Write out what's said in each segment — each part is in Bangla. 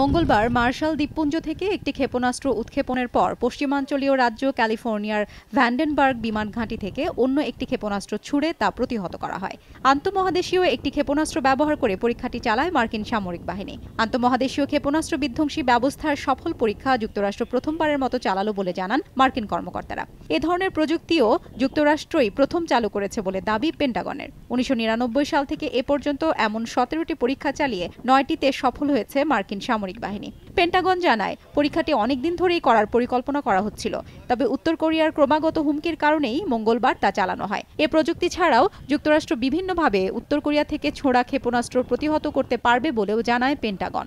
মঙ্গলবার মার্শাল দ্বীপপুঞ্জ থেকে একটি ক্ষেপণাস্ত্র উৎক্ষেপণের পর পশ্চিমাঞ্চলীয় রাজ্য ক্যালিফোর্নিয়ার ভ্যান্ডেনবার্গ বিমান ঘাঁটি থেকে অন্য একটি ক্ষেপণাস্ত্র ছুড়ে তা প্রতিহত করা হয় আন্তমহাদেশীয় একটি ক্ষেপণাস্ত্র ব্যবহার করে পরীক্ষাটি চালায় মার্কিন সামরিক বাহিনী আন্তমহাদেশীয় ক্ষেপণাস্ত্র বিধ্বংসী ব্যবস্থার সফল পরীক্ষা যুক্তরাষ্ট্র প্রথমবারের মতো চালালো বলে জানান মার্কিন কর্মকর্তারা এ ধরনের প্রযুক্তিও যুক্তরাষ্ট্রই প্রথম চালু করেছে বলে দাবি পেন্টাগনের উনিশশো সাল থেকে এ পর্যন্ত এমন সতেরোটি পরীক্ষা চালিয়ে নয়টিতে সফল হয়েছে মার্কিন সামরিক সামরিক বাহিনী পেন্টাগন জানায় পরীক্ষাটি অনেক দিন ধরেই করার পরিকল্পনা করা হচ্ছিল তবে উত্তর কোরিয়ার ক্রমাগত হুমকির কারণেই মঙ্গলবার তা চালানো হয় এ প্রযুক্তি ছাড়াও যুক্তরাষ্ট্র বিভিন্নভাবে উত্তর কোরিয়া থেকে ছোড়া ক্ষেপণাস্ত্র প্রতিহত করতে পারবে বলেও জানায় পেন্টাগন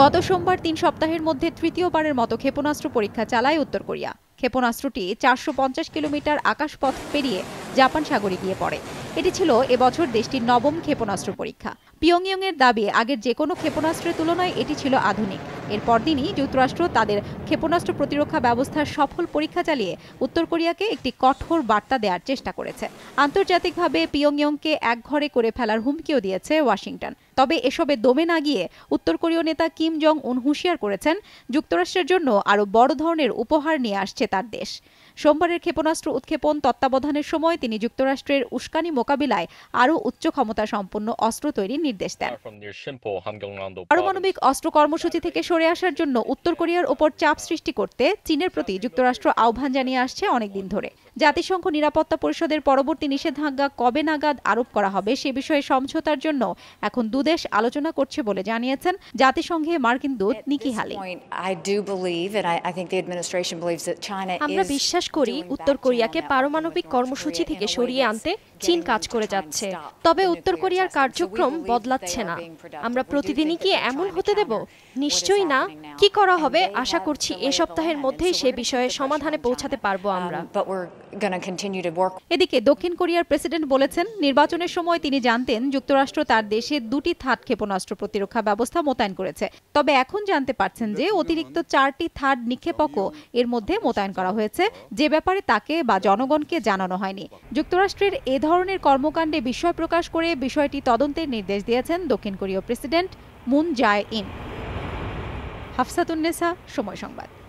গত সোমবার তিন সপ্তাহের মধ্যে তৃতীয়বারের মতো ক্ষেপণাস্ত্র পরীক্ষা চালায় উত্তর কোরিয়া ক্ষেপণাস্ত্রটি চারশো কিলোমিটার আকাশপথ পেরিয়ে জাপান সাগরে গিয়ে পড়ে এটি ছিল এবছর দেশটির নবম ক্ষেপণাস্ত্র পরীক্ষা পিয়ংইয়ংয়ের দাবি আগের যে কোনো ক্ষেপণাস্ত্রের তুলনায় এটি ছিল আধুনিক এরপর দিনই যুক্তরাষ্ট্র তাদের ক্ষেপণাস্ত্র প্রতিরক্ষা ব্যবস্থার সফল পরীক্ষা চালিয়ে উত্তর কোরিয়াকে একটি কঠোর বার্তা দেওয়ার চেষ্টা করেছে আন্তর্জাতিকভাবে পিয়ংইয়ংকে একঘরে করে ফেলার হুমকিও দিয়েছে ওয়াশিংটন তবে এসবে দমে না গিয়ে উত্তর কোরীয় নেতা কিম জং উন হুঁশিয়ার করেছেন যুক্তরাষ্ট্রের জন্য আরও বড় ধরনের উপহার নিয়ে আসছে তার দেশ সোমবারের ক্ষেপণাস্ত্র উৎক্ষেপণ তত্ত্বাবধানের সময় তিনি যুক্তরাষ্ট্রের উস্কানি মোকাবিলায় আরও উচ্চ ক্ষমতা সম্পন্ন অস্ত্র তৈরি নির্দেশ দেন পারমাণবিক অস্ত্র কর্মসূচি থেকে সরে আসার জন্য উত্তর কোরিয়ার ওপর চাপ সৃষ্টি করতে চীনের প্রতি যুক্তরাষ্ট্র আহ্বান জানিয়ে আসছে অনেকদিন ধরে জাতিসংঘ নিরাপত্তা পরিষদের পরবর্তী নিষেধাজ্ঞা কবে নাগাদ আরোপ করা হবে সে বিষয়ে সমঝোতার জন্য এখন দুদেশ আলোচনা করছে বলে জানিয়েছেন জাতিসংঘে মার্কিন দূত নিকি হালি আমরা বিশ্বাস করি উত্তর কোরিয়াকে পারমাণবিক কর্মসূচি থেকে সরিয়ে আনতে চীন কাজ করে যাচ্ছে তবে উত্তর কোরিয়ার কার্যক্রম বদলাচ্ছে না আমরা প্রতিদিনই কি এমন হতে দেব নিশ্চয়ই না কি করা হবে আশা করছি এ সপ্তাহের মধ্যেই সে বিষয়ে সমাধানে পৌঁছাতে পারবো আমরা um, এদিকে দক্ষিণ কোরিয়ার প্রেসিডেন্ট বলেছেন নির্বাচনের সময় তিনি জানতেন যুক্তরাষ্ট্র তার দেশে দুটি থার্ড ক্ষেপণাস্ত্র প্রতিরক্ষা ব্যবস্থা মোতায়েন করেছে তবে এখন জানতে পারছেন যে অতিরিক্ত চারটি থার্ড নিক্ষেপক এর মধ্যে মোতায়েন করা হয়েছে যে ব্যাপারে তাকে বা জনগণকে জানানো হয়নি যুক্তরাষ্ট্রের এ ধরনের কর্মকাণ্ডে বিষয় প্রকাশ করে বিষয়টি তদন্তের নির্দেশ দিয়েছেন দক্ষিণ কোরীয় president Moon Jae in Hafsatunnesa Somoy সংবাদ